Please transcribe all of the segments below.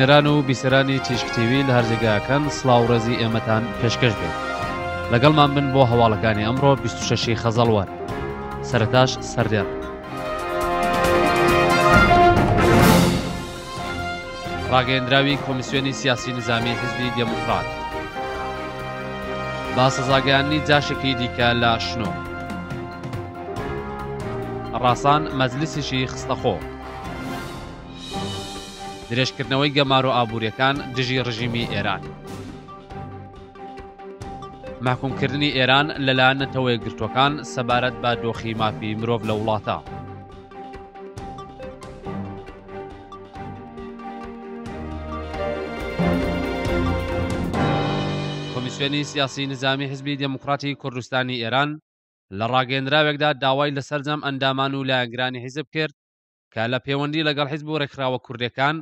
بینەران و بییسرانی چشکتیوی لە هەرزێگاکەن سلااو ڕێزی ئێمەتان پێشکەش بێت لەگەڵمان بن بۆ هەواڵەکانی ئەمڕۆ 26 خەزەڵوار سەرتاش سەردێن ڕاگەیندراوی کۆمیسیۆنی سیاسی نظامی حزبی دموکرات با سەزاگەیانی جاشێکی دیکە لە شنۆ ڕاسان مەزلیسیشی خستەخۆ درێژکردنەوەی گەمار و ئابوووریەکان دژی ڕژیمی ئێران. ماکومکردنی ئێران لەلایەن تەوەیەگرتوەکان سەبارەت بە دۆخی مافی مرۆڤ لە وڵاتە. کۆمیسیۆنی سیاسی نظامی حزبی دموکراتی کوردستانی ئێران لە ڕاگەندراوێکدا داوای لە سەررجەم ئەندامان و لایەنگرانی حیزب کرد کە لە پەیوەندی لەگەڵ حیزب و ڕێکراوە کوردەکان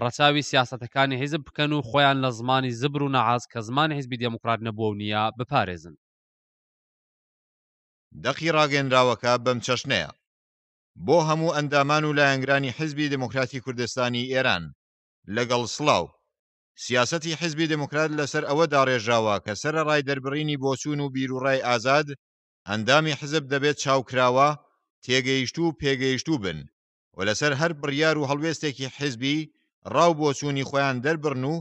ڕەچاوی سیاستەکانی حیزب بکەن و خۆیان لە زمانی زبر و نەعاز کە زمانی حیزبی دموکرات نەبوو نییە بپارێزن دەقی ڕاگەنراوەکە بەم چەشنەیە بۆ هەموو ئەندامان و لایەنگرانی حزبی دموکراتی کوردستانی ئێران لەگەڵ سڵاو سیاستی حزبی دموکرات لەسەر ئەوە داڕێژاوە کە سەر ڕای دەربڕینی بۆچون و بیرروڕای ئازاد ئەندامی حزب دەبێت چاوکراوە تێگەیشت و پێگەیشت و بن و لەسەر هەر بڕیار و هەڵوێستێکی حزبی ڕاو بۆ چوونی خۆیان دەربرن و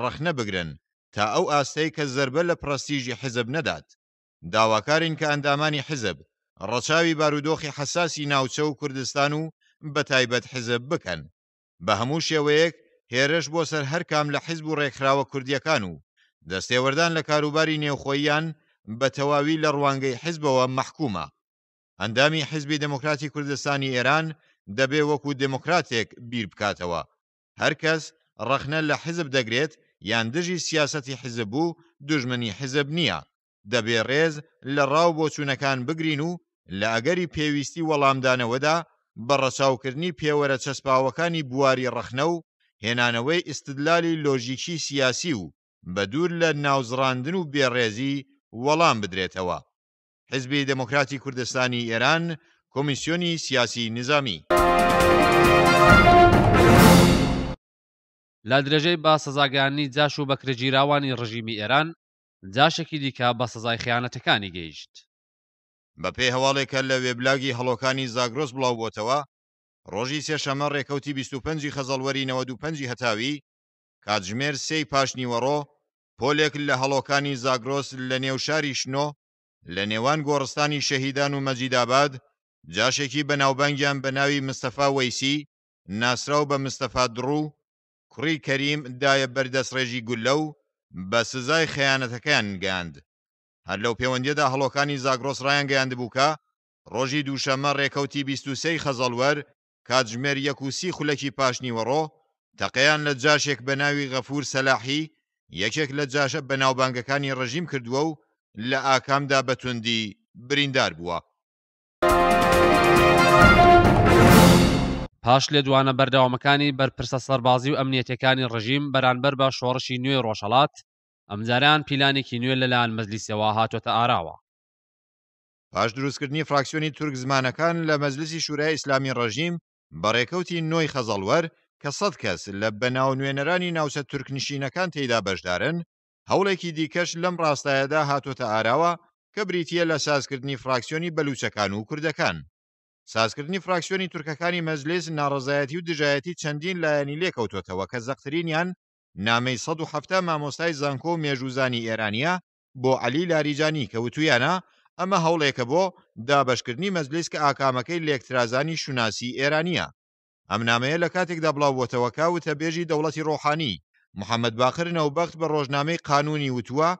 ڕەخنە بگرن تا ئەو ئاستەی کە زربە لە پرستیژی حزب نەدات داواکارین کە ئەندامانی حزب ڕەچاوی بارودۆخی حساسی ناوچە و کوردستان و بە تایبەت حزب بکەن بە هەموو شێوەیەک هێرش بۆ سەر هەر کام لە حیزب و ڕێکخراوە کوردیەکان و دەستێوەردان لە کاروباری نێوخۆیان بە تەواوی لە ڕوانگەی حزبەوە محکومە ئەندامی حزبی دموکراتی کوردستانی ئێران دەبێ وەکو دموکراتێک بیر بکاتەوە هەرکەس ڕەخنە لە حزب دەگرێت یان دژی سیاسەتی حزب بوو دژمنی حزب نییە دەبێ ڕێز لە ڕاو بۆچوونەکان بگرین و لە ئەگەری پێویستی وەڵامدانەوەدا بە ڕەچاوکردنی پێوەرە چەسپاوەکانی بواری ڕەخنە و هێنانەوەی ئستدلالی لۆژیکی سیاسی و بە دوور لە ناوزڕاندن و بێڕێزی وەڵام بدرێتەوە حزبی دموکراتی کوردستانی ئێران کۆمیسیۆنی سیاسی نظامی. لە درێژەی با سەزاگانی جاش و بەکرەگیراوانی ڕژیمی ئێران جاشێکی دیکە بە سزای خیانەتەکانی گەیشت بە پێی هەواڵێکە لە وێبلاگی هەڵۆکانی زاگرۆس بڵاوبووتەوە ڕۆژی سێشەمە ڕێکەوتی 25 خەزەڵوەری 95 هەتاوی کاتژمێر سێی پاشنیوەڕۆ پۆلێک لە هەڵۆکانی زاگرۆس لە نێوشاری شنۆ لە نێوان گۆڕستانی شەهیدان و مەجیداباد جاشێکی بەناوبانگیان بە ناوی مستەفا وەیسی ناسرااو بە مستەفا دڕوو کوڕی کەریم دایە بەردەست ڕێژی گولە و بە سزای خەیانەتەکەیان گاند هەر لەو پەیوەندیدا هەڵۆکانی زاگرۆسڕایان گەیاند بووکە ڕۆژی دووشەمە ڕێکەوتی بیسوسی خەزەڵوەر کاتژمێر یەک و سی خولەکی پاشنیوەڕۆ تەقەیان لە جاشێک بە ناوی غەفور سەلاحی یەکێک لە جاشە بە ناوبانگەکانی ڕژیم کردووە و لە ئاکامدا بەتوندی بریندار بووە. پاش لێ دوانە بەرداوامەکانی بەرپرسە سەربازی و ئەمنیەتەکانی ڕژیم بەرانبەر بە شۆڕشی نوێ ڕۆژەڵات ئەمجاریان پیلانێکی نوێ لەلایەن مەزلیسەوە هاتوۆتە ئاراوە پاش دروستکردنی فراکسیۆنی تورک زمانەکان لە مەزلیسی شوورای ئیسلامی ڕژیم بەڕێکەوتی نوۆی خەزەڵوەر کە سەد کەس لە بەناو نوێنەرانی ناوچە تورکنشینەکان تێدا بەشدارن هەوڵێکی دیکەش لەم ڕاستایەدا هاتوۆتە ئاراوە کە بریتە لە سازکردنی فراکسیۆنی بەلوچەکان و کوردەکان سازکردنی فراکسیۆنی تورکەکانی مەجلس ناڕزایەتی و دژایەتی چەندین لایەنی لێکەوتوتەوە کە زەخترینیان نامەی 1970 مامۆستای زانکۆ و مێژوزانی ئێرانیا بۆ علی لاریجانی کەوتویانە ئەمە هەوڵێکە بۆ دابشکردنی مەجلس کە ئاکامەکەی لێکترازانی شوناسی ئێرانیا ئەم نامەیە لە کاتێکدا بڵاوەتەوەکە وتەبێژی دەوڵەتی ڕۆحانی محەممەد باخرنەوە بەخت بە ڕۆژنامەی قانونی وتووە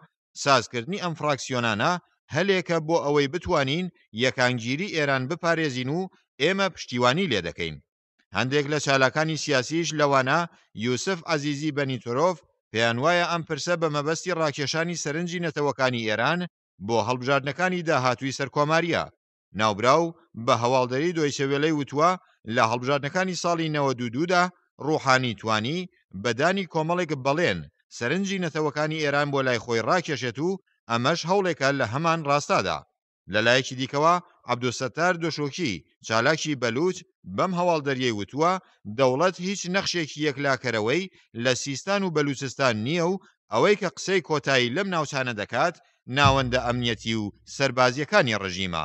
سازکردنی ئەم فراکسیۆنانە هەلێکە بۆ ئەوەی بتوانین یەکانگیری ئێران بپارێزین و ئێمە پشتیوانی لێ دەکەین هەندێک لە چالاکانی سیاسیش لەوانە یوسف عزیزی بەنیتۆرۆف پێیان وایە ئەم پرسە بە مەبەستی ڕاکێشانی سەرنجی نەتەوەکانی ئێران بۆ هەڵبژاردنەکانی داهاتوی سەرکۆماریە ناوبراو بە هەواڵدەری دۆیشەوێلەی وتووە لە هەڵبژاردنەکانی ساڵی 92دا ڕوحانی توانی بەدانی کۆمەڵێک بەڵێن سەرنجی نەتەوەکانی ئێران بۆ لای خۆی ڕاکێشێت و ئەمەش هەوڵێکە لە هەمان ڕاستادا لەلایەکی دیکەوە عبدوسەتار دۆشۆکی چالاکی بەلوچ بەم هەواڵ دەریێ وتووە دەوڵەت هیچ نەخشێکی یەکلاکەرەوەی لە سیستان و بەلوچستان نییە و ئەوەی کە قسەی کۆتایی لەم ناوچانە دەکات ناوەندە ئەمنیەتی و سربازیەکانی ڕژیمە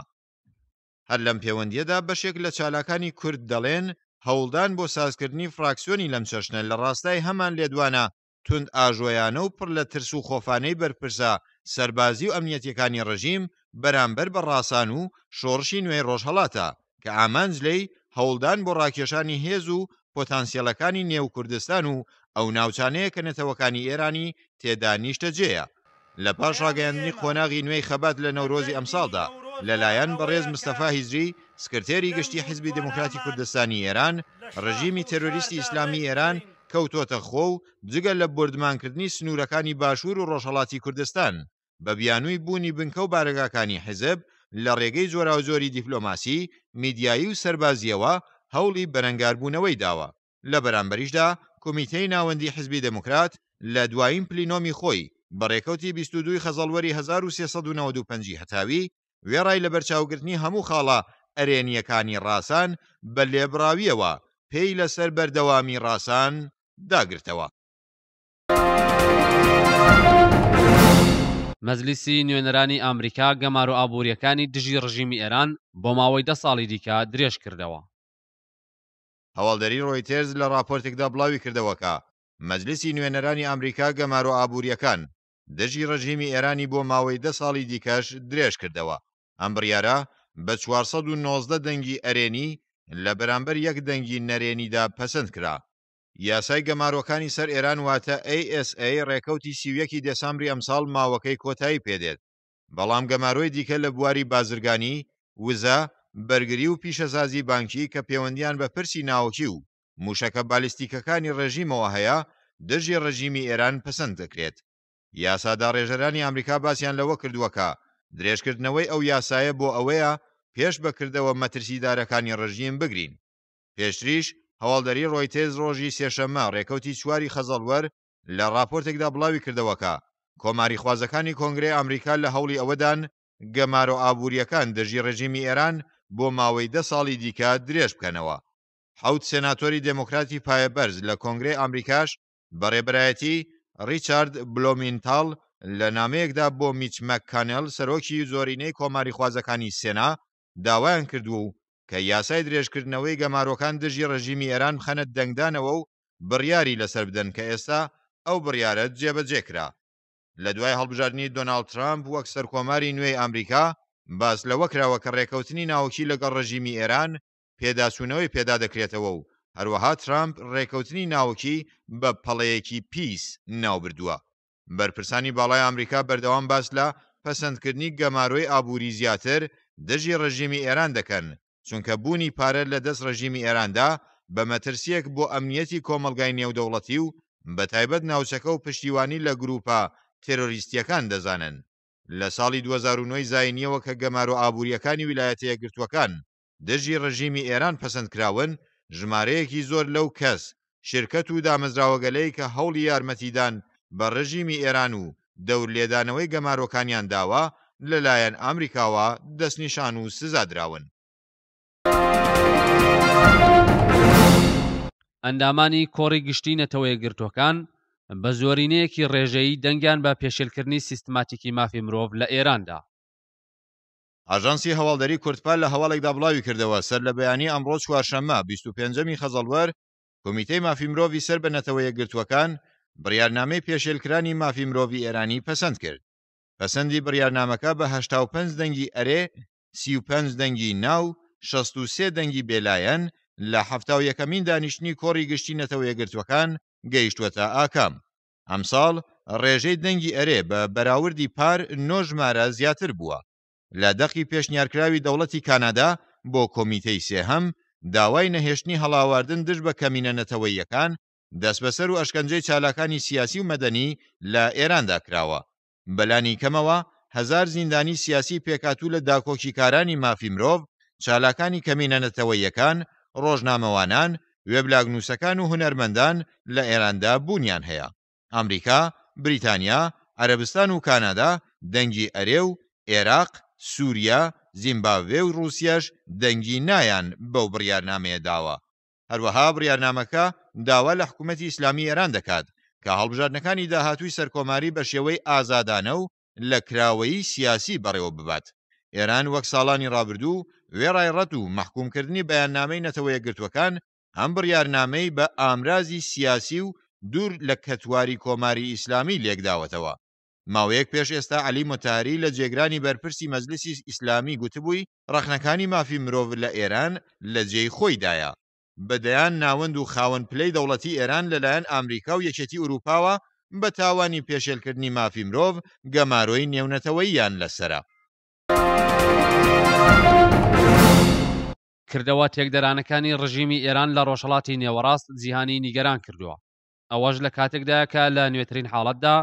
هەر لەم پەیوەندیەدا بەشێک لە چالاکانی کورد دەڵێن هەوڵدان بۆ سازکردنی فراکسیۆنی لەم چەشنە لە ڕاستای هەمان لێدوانە تند ئاژۆیانە و پڕ لە ترس و خۆفانەی بەرپرسە سربازی و ئەمنیەتەکانی ڕژیم بەرامبەر بە ڕاسان و شۆڕشی نوێی ڕۆژهڵاتە کە ئامانج لی هەوڵدان بۆ ڕاکێشانی هێز و پۆتانسیەلەکانی نێو کوردستان و ئەو ناوچانەیە کە نەتەوەکانی ئێرانی تێدا نیشتە جێە لە پاش ڕاگەاندنی خۆناغی نوێی خەبات لە نەورۆزی ئەمساڵدا لەلایەن بەڕێز مستەفا هیزری سکرتێری گشتی حزبی دموکراتی کوردستانی ئێران ڕژیمی تەرۆریستی ئیسلامی ئێران کەوتۆتە خۆ و جگە لە بردمانکردنی سنوورەکانی باشوور و ڕۆژهڵاتی کوردستان بە بیانووی بوونی بنکە و بارگاکانی حزب لە ڕێگەی زۆرا زۆری دیپلۆماسی میدیایی و سربازیەوە هەوڵی بەرەنگاربوونەوەی داوە لە بەرامبەریشدا کمیتەی ناوەندی حزبی دموکرات لە دوایین پلینۆمی خۆی بەڕێکەوتی 22 خەزەڵوەری 1395 هەتاوی وێڕای لە بەرچاوگرتنی هەموو خاڵە ئەرێنیەکانی ڕاسان بە لێبراویەوە پێی لەسەر بەردەوامی ڕاسان داگرتەوە. مەزلیسی نوێنەرانی ئامریکا گەمار و ئابوووریەکانی دژی ڕژیمی ئێران بۆ ماوەی دە ساڵی دیکە درێژ کردەوە هەواڵدەری ڕۆیتێرز لە راپۆرتێکدا بڵاوی کردەوەکە مەجلسی نوێنەرانی ئامریکا گەمار و ئابوووریەکان دژی ڕژیمی ئێرانی بۆ ماوەی دە ساڵی دیکەش درێژ کردەوە ئەم بڕیارە بە 490 دەنگی ئەرێنی لە بەرامبەر یەک دەنگی نەرێنیدا پەسەند کرا یاسای گەماروەکانی سەر ئێران واتە ASA ڕێکەوتی سیویەکی دەسامبری ئەمساڵ ماوەکەی کۆتایی پێدێت بەڵام گەمارۆی دیکە لە بواری بازرگانی وزە بەرگری و پیشەسازی بانکی کە پەیوەندیان بە پرسی ناوکی و موشەکە بالیستیکەکانی ڕژیمەوە هەیە دژی ڕژیمی ئێران پسند دەکرێت یاسادا ڕێژەرانی ئەمریکا باسییان لەوە کردووەکە درێژکردنەوەی ئەو یاسایە بۆ ئەوەیە پێش بەکردەوە مەترسیدارەکانی ڕژیم بگرین پێشتریش هەواڵدەری ڕۆیتێز ڕۆژی سێشەمە ڕێکەوتی چواری خەزەڵوەر لە راپۆرتێکدا بڵاوی کردەوەکە کۆماری خوازەکانی کۆنگرێ ئەمریکا لە هەوڵی ئەوەدان گەمارۆ ئابوووریەکان دژی ڕژیمی ئێران بۆ ماوەی دە ساڵی دیکە درێژ بکەنەوە حوت سێناتۆری دموکراتی پایەبەرز لە کۆنگرێ ئەمریکاش بە ڕێبرایەتی ریچارد بلۆمینتال لە نامەیەکدا بۆ میچمەک کانل سەرۆکی زۆرینەی کۆماری خوازەکانی سێنا داوایان کردو و کە یاسای درێژکردنەوەی گەمارۆکان دژی ڕژیمی ئێران خەنت دەنگدانەوە و بڕیاری لەسەر بدەن کە ئێستا ئەو بڕیارەت جێبەجێکرا لە دوای هەڵبژاردننی دۆناالد ترامپ وەک سەرکۆماری نوێی ئەمریکا باس لەوەکراوە کە ڕێکەوتنی ناوکی لەگەڵ ڕژیمی ئێران پێداسوونەوەی پێدا دەکرێتەوە و هەروەها ترامپ ڕێکەوتنی ناوکی بە پەڵەیەکی پیس ناوبردووە بەرپرسانی باڵای ئەمریکا بەردەوام باس لە پەسەندکردنی گەمارۆی ئابووری زیاتر دژی ڕژیمی ئێران دەکەن چونکە بوونی پارە لە دەست ڕژیمی ئێراندا بە مەترسیەک بۆ ئەمنیەتی کۆمەلگای نێودەوڵەتی و بە تایبەت ناوچەکە و پشتیوانی لە گروپە تێرۆریستیەکان دەزانن لە ساڵی 2009 زاینیەوە کە گەمار و ئابوووریەکانی ویلایەتە یەگرتوەکان دژی ڕژیمی ئێران پەسەندکراون ژمارەیەکی زۆر لەو کەس شرکت و دامەزراوەگەلەی کە هەوڵی یارمەتیدان بە ڕژیمی ئێران و دەور لێدانەوەی گەمارۆکانیان داوە لەلایەن ئامریکاوە دەستنیشان و سزادراون ئەندامانی کۆڕی گشتی نەتەوەی گرتوەکان بە زۆرینەیەکی ڕێژەیی دەنگیان بە پێشلکردنی سیستماتیکی مافی مرۆڤ لە ئێراندا ئاژانسی هەواڵدەری کورتپال لە هەواڵێکدا بڵاوی کردەوە سەر لە بەیانی ئەمڕۆ چوارشەممە 25می خەزەڵوەر کمیتەی مافی مرۆڤی سەر بە نەتەوەیە گرتوەکان بڕیارنامەی پێشێلکرانی مافی مرۆڤی ئێرانی پەسەند کرد پەسەندی بڕیارنامەکە بە 5 دەنگی ئەرێ 35 دەنگی ناو 63 دەنگی بێلایەن لە هەفتا و یەکەمین دانیشتنی کۆڕی گشتینەتەوە یەگرتوەکان گەیشتوەتە ئاکام ئەمساڵ ڕێژەی دەنگی ئەرێ بە بەراوردی پار نۆژمارە زیاتر بووە لە دەقی پێشنیارکراوی دەوڵەتی کانادا بۆ کۆمیتەی سێهەم داوای نەهێشتنی هەڵاواردن دش بە کەمینەنەتەوەیەکان دەست بەسەر و ئەشکەنجەی چالاکانی سیاسی و مەدەنی لە ئێراندا کراوە بەلانی کەمەوە هزار زیندانی سیاسی پێکاتوو لە داکۆکی کارانی مافی مرۆڤ چالاکانی کەمینەنەتەوەیەکان ڕۆژنامەوانان وێبلاگنووسەکان و هونەرمەندان لە ئێراندا بوونیان هەیە ئەمریکا بریتانیا عەربستان و کانادا دەنگی ئەرێ و عێراق سووریا زیمباوێ و رووسیاش دەنگی نایان بەو بڕیارنامەیە داوە هەروەها بڕیارنامەکە داوا لە حکوومەتی ئیسلامی ئێران دەکات کە هەڵبژاردنەکانی داهاتوی سەرکۆماری بە شێوەی ئازادانە و لە کراوەی سیاسی بەڕێوە ببات ئێران وەک ساڵانی ڕابردوو وێڕای ڕەت و محکومکردنی بەیاننامەی نەتەوەیە گرتوەکان ئەم بڕیارنامەی بە ئامرازی سیاسی و دوور لە کەتواری کۆماری ئیسلامی لێکداوەتەوە ماوەیەک پێش ئێستا علی متاری لە جێگرانی بەرپرسی مەجلسی ئیسلامی گوتبووی ڕخنەکانی مافی مرۆڤ لە ئێران لە جێی خۆیدایە بەدەیان ناوەند و خاوەن پلەی دەوڵەتی ئێران لەلایەن ئامریکا و یەکێتی ئوروپاوە بە تاوانی پێشێلکردنی مافی مرۆڤ گەمارۆی نێونەتەوەییان لەسرە کردەوە تێکدەرانەکانی ڕژیمی ئێران لە ڕۆژهڵاتی نێوەڕاست جیهانی نیگەران کردووە ئەوەش لە کاتێکداکە لە نوێترین حاڵەتدا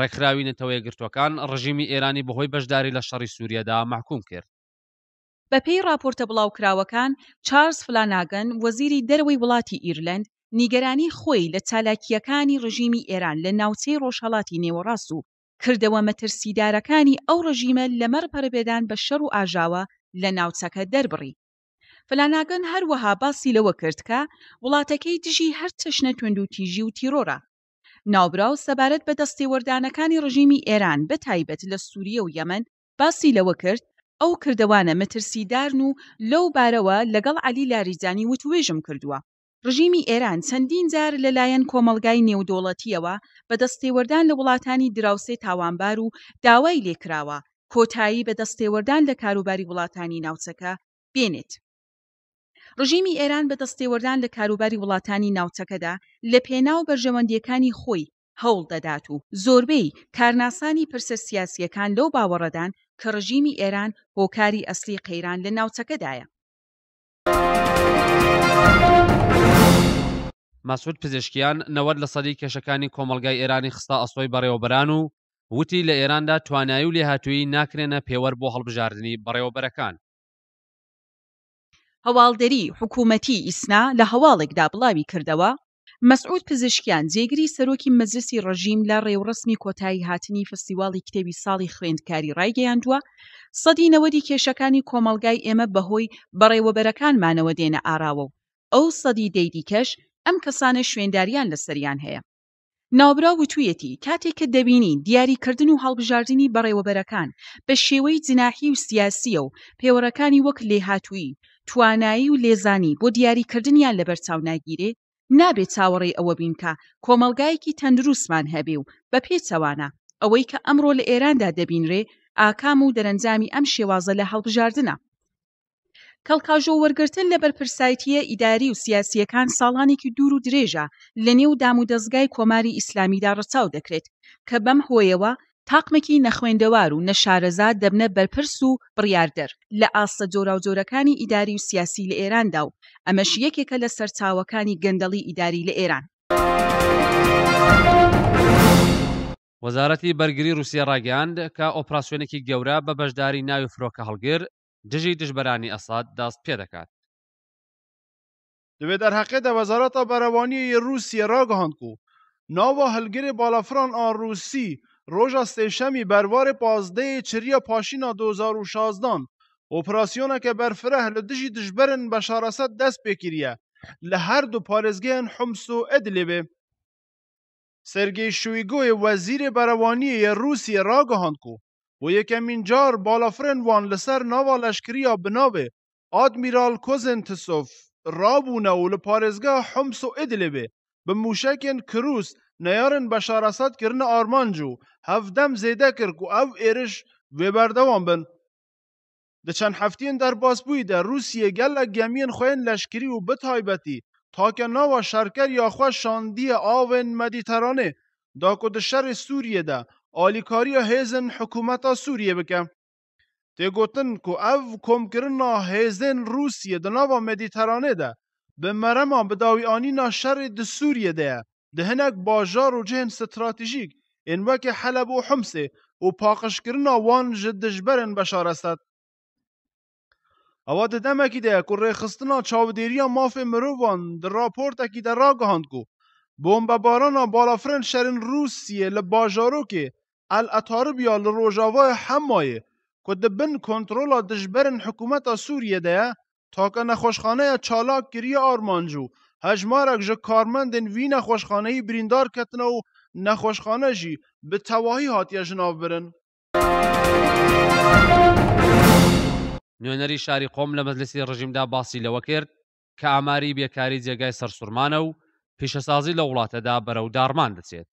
ڕێکخراوی نەتەوەی گرتوەکان ڕژیمی ئێرانی بەهۆی بەشداری لە شەڕی سووریەدا محکوم کرد بە پێی راپۆرتە بڵاوکراوەکان چارلز فلاناگەن وەزیری دەروی وڵاتی ئیرلند نیگەرانی خۆی لە چالاکیەکانی ڕژیمی ئێران لە ناوچەی ڕۆژهڵاتی نێوەڕاست و کردەوە مەترسیدارەکانی ئەو ڕژیمە لەمەەر پەربێدان بە شەڕ و ئاژاوە لە ناوچەکە دەربڕی فلاناگەن هەروەها باسی لەوە کرد کە وڵاتەکەی دژی هەر چەشنە توند و تیژی و تیرۆرە ناوبراو سەبارەت بە دەستێوەردانەکانی ڕژیمی ئێران بەتایبەت لە سووریە و یەمن باسی لەوە کرد ئەو کردەوانە مەترسیدارن و لەو بارەوە لەگەڵ علی لاریزانی وتوێژم کردووە ڕژیمی ئێران چەندین جار لەلایەن کۆمەلگای نێودۆڵەتیەوە بە دەستێوەردان لە وڵاتانی دراوسێ تاوانبار و داوای لێکراوە کۆتایی بە دەستێوەردان لە کاروباری وڵاتانی ناوچەکە بێنێت ڕژیمی ئێران بە دەستێوەردان لە کاروباری وڵاتانی ناوچەکەدا لە پێناو بەرژەوەندیەکانی خۆی هەوڵ دەدات و زۆربەی کارناسانی پرسەسیاسیەکان لەو باوەڕەدان کە ڕژیمی ئێران بۆکاری ئەسلی قەیران لە ناوچەکەدایە ماسود پزیشکیان نەوەد لە سەدی کێشەکانی کۆمەلگای ئێرانی خستا ئەسۆی بەڕێوەبران و وتی لە ئێراندا توانایی و لێهاتووی ناکرێنە پێوەەر بۆ هەڵبژاردننی بەڕێوەبەرەکان هەواڵدەری حکوومەتی ئیسنا لە هەواڵێکدا بڵاوی کردەوە مەسعود پزیشکیان جێگری سەرۆکی مەزرسی ڕژیم لە ڕێوڕسمی کۆتایی هاتنی فستیواڵی کتێبی ساڵی خوێندکاری ڕایگەیاندووە سەدی نەوەدی کێشەکانی کۆمەلگای ئێمە بەهۆی بەڕێوەبەرەکانمانەوە دێنە ئاراوە و ئەو سەدی دەیدیکەش ئەم کەسانە شوێنداریان لەسەریان هەیە ناوبرا وتویەتی کاتێک کە دەبینی دیاریکردن و هەڵبژاردننی بەڕێوەبەرەکان بە شێوەی جناحی و سیاسیە و پێوەەکانی وەک لێهاتووی توانایی و لێزانی بۆ دیاریکردنیان لەبەر چاو ناگیرێ نابێت چاوەڕێ ئەوە بینکە کۆمەلگایەکی تەندروستمان هەبێ و بە پێچەوانە ئەوەی کە ئەمڕۆ لە ئێراندا دەبینرێ ئاکام و دەرەنجامی ئەم شێوازە لە هەڵبژاردنە کەڵکاژۆ وەرگتن لە بەرپرسایەتیە ئیداری و سیاسیەکان ساڵانێکی دوور و درێژە لە نێو دام و دەستگای کۆماری ئیسلامیدا ڕچاو دەکرێت کە بەم هۆیەوە تاقمێکی نەخوێندەوار و نەشارەزا دەبنە بەرپرس و بڕاردەر لە ئاستە جۆرا و جۆرەکانی ئیداری و سیاسی لە ئێراندا و ئەمەش یەکێکە لە سەرچاوەکانی گەندەڵی ئیداری لە ئێران. وەزارەتی بەرگری رووسیا ڕاگەاند کە ئۆپراسسیۆنێکی گەورە بە بەشداری ناوی فرۆکە هەڵگر دژی دژبەرانی ئەساد داست پێ دەکات دەوێ دەرهەقێدا وەزارەتە بەرەوانیی رووسیە ڕاگەهاند و ناوە هەلگری بالافران ئا رووسی ڕۆژە سێشەمی بەرواری پازدەیە چریە پاشینا 2016 ئۆپراسسیۆنەکە بەرفرەه لە دژی دژبەرن بە شارەسەت دەست پێکریە لە هەردوو پارێزگەیان حمس و ئەدلێ بێ سرگەی شویگۆی وەزیری بەرەوانیە رووسی ڕاگەهاند و و بۆ یەکەمین جار وان لسر ناوا بناوه آدمیرال ئادمیرال کۆزنتسۆف رابونه و لپارزگاه حمس و به به موشکین کروس نیارن بە شارەسات کردنە آرمانجو هفتم زیده کرک کرد و ئەو ئێرش وێبەردەوام بن ده چند در روسیه باس بویده روسیه گل و بتایبتی لشکری و بتایبەتی شرکر یا شەرکەر یاخوا شاندی مدیترانه دا. داکو شر سوریه ده آلیکاری هیزن حکومت سوریه بکن. تی گوتن که او کم هیزن روسیه دنو مدیترانه ده به مرما به آنی ناشر ده سوریه ده ده هنک باجار و جهن ستراتیجیک این حلب و حمسه و پاکشکرن کرن وان جدش برن بشار استد. اواد دم ده که ریخستن خستنا چاو ماف مرووان در راپورت اکی در را که بوم بباران بالافرن شرین روسیه لباجارو که ئەلئەتاربیا li Rojavayê Hemayê ku dibin kontrola dijberên hikûmeta Sûriyedeye taka nexweşxaneya çalak kiriye armancû hejmarek ji karmendên wî nexweşxaneyî birîndar ketine û nexweşxane jî bi tewahî hatiye ji nav birin. نوێنەری شاری قۆم لە مەجلسی ڕژیمدا باسی لەوە کرد کە ئاماری بێکاری جێگای سەرسوورمانە و پیشەسازی لە وڵاتەدا بەرەو دارمان دەچێت.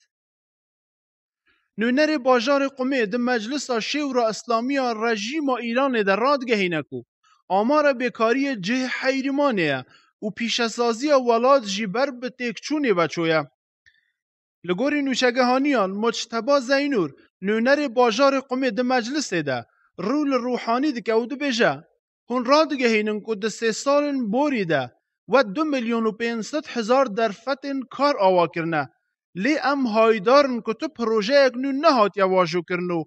نونر باجار قمی د مجلس شورا اسلامی رژیم و ایران در راد گهینه آمار بیکاری جه حیرمانه و پیشسازی ولاد جیبر به تکچونه بچویه لگوری هانیان، مجتبا زینور نونر باجار قمی د مجلس ده رول روحانی ده که او دو بیجه هون راد گهینن که ده سه سالن بوری ده و دو میلیون و پینست هزار در فتن کار آوا کرنه Lê em haydarın ku tu projeyek nû nehatiye vajokirin û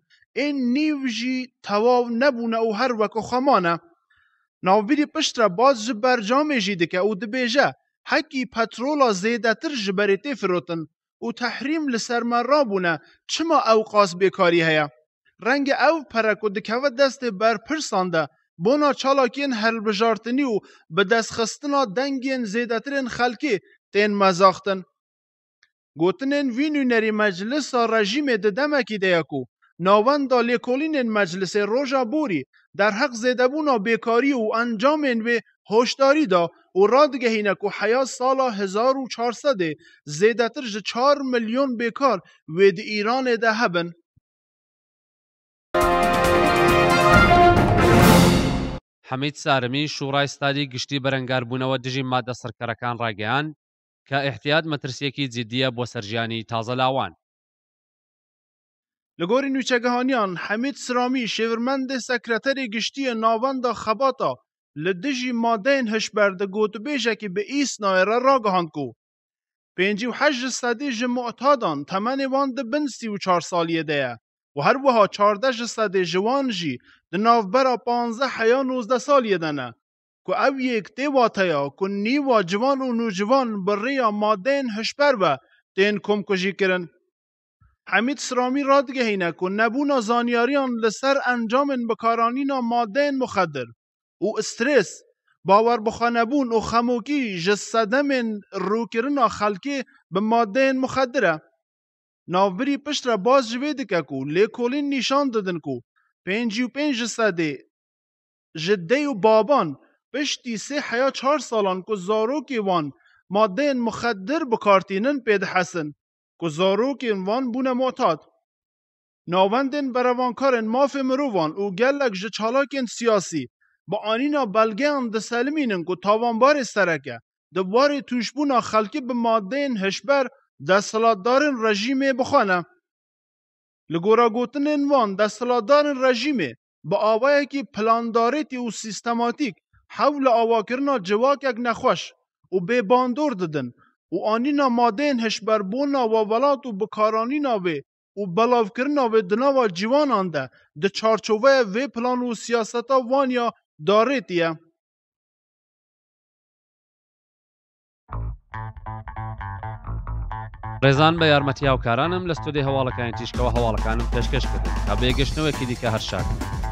ên nîv jî tewav nebûne û her weke xeman e. Navbîrî piştre baz ji bercamê jî dike û dibêje hekî petrola zêdetir ji berê tê firotin û tehrîm li ser me rabûne çima ew qas bêkarî heye. Rengê ew pere ku dikeve destê berpirsan de bona çalakên herbijartinî û bi destxistina dengên zêdetirên xelkê tên mezaxtin. گوتنن وینو نری مجلس رژیم رژیم demekî de ye ku navenda مجلس مجلس بوری در حق زیدبونا بیکاری و انجامین به هشداری دا و راد حیا سالا 1400 زیدتر ج 4 میلیون بیکار وید ایران ده هبن. حمید سارمی شورای ستادی گشتی و دژی ماده کارکان راگیان، کە احتیاد مەترسیەکی جددیە بۆ سەرژیانی تازەلاوان لە گۆری نوچەگەهانیان حەمید سرامی شێورمەندی سەکرەتەری گشتیە ناوەندە خەباتە لە دژی مادەین هەشبەردە گوتوبێژێکی بە ئیسنایرە ڕاگەهاند و پێنج و هەژ سەدی ژ معتادان تەمەنی وان دە بنسی و چهار سالیەدەیە و هەروەها چاردە ژ سەدێ ژوان ژی دناوبەرە پانزە حەیان نوزدە سالیەدەنە کو او یک تی واتیا کو نیوا جوان و نوجوان بر ریا مادین هشبر و تین کم کجی کرن حمید سرامی رادگهینه کو نبونا زانیاریان لسر انجام بکارانینا مادین مخدر او استرس باور بخانبون و خموکی جسدم روکرین خلکی به ماده مخدره ناوبری پشت را باز جویده که کو لیکولین نشان دادن کو پنجی و پنج سده جده و بابان بشتی سه حیا چهار سالان که زاروکی وان ماده این مخدر بکارتینن پیده حسن که زاروکی وان بونه معتاد. ناوندین بروانکارن ماف مرووان او گلک جه چالاکین سیاسی با آنینا بلگه هم ده سلمینن که تاوانبار سرکه ده بار توشبونا خلکی به ماده هشبر دستلادارن رژیمه بخوانه. لگورا گوتن این وان دستلادارن رژیم با آوایه که پلانداریتی و سیستماتیک حول آواکرنا جواکک نخوش و به باندور ددن و آنینا مادین هش بربونا و ولات و بکارانینا وی و بلاوکرنا و دناوا جوانان ده د چارچوبه وی پلان و سیاستا وانیا داریتیه ڕێزان بە یارمەتی هاوکارانم لە ستودی هەواڵەکانی تیشکەوە هەواڵەکانم پێشکەش کردن تا بێگەشتنەوەکی دیکە هەر شاکن.